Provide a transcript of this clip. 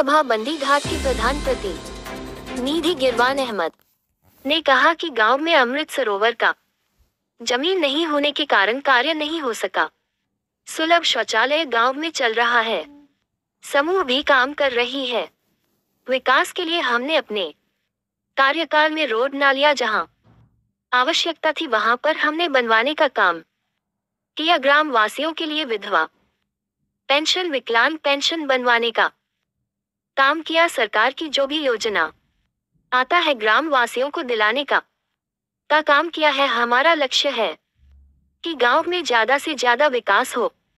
विधानसभा बंदी घाट के प्रधान प्रति निधि गिरवान अहमद ने कहा कि गांव में अमृत सरोवर का जमीन नहीं होने के कारण कार्य नहीं हो सका सुलभ शौचालय गांव में चल रहा है समूह भी काम कर रही है विकास के लिए हमने अपने कार्यकाल में रोड नालिया जहां आवश्यकता थी वहां पर हमने बनवाने का काम किया ग्राम वासियों के लिए विधवा पेंशन विकलांग पेंशन बनवाने का काम किया सरकार की जो भी योजना आता है ग्राम वासियों को दिलाने का का काम किया है हमारा लक्ष्य है कि गांव में ज्यादा से ज्यादा विकास हो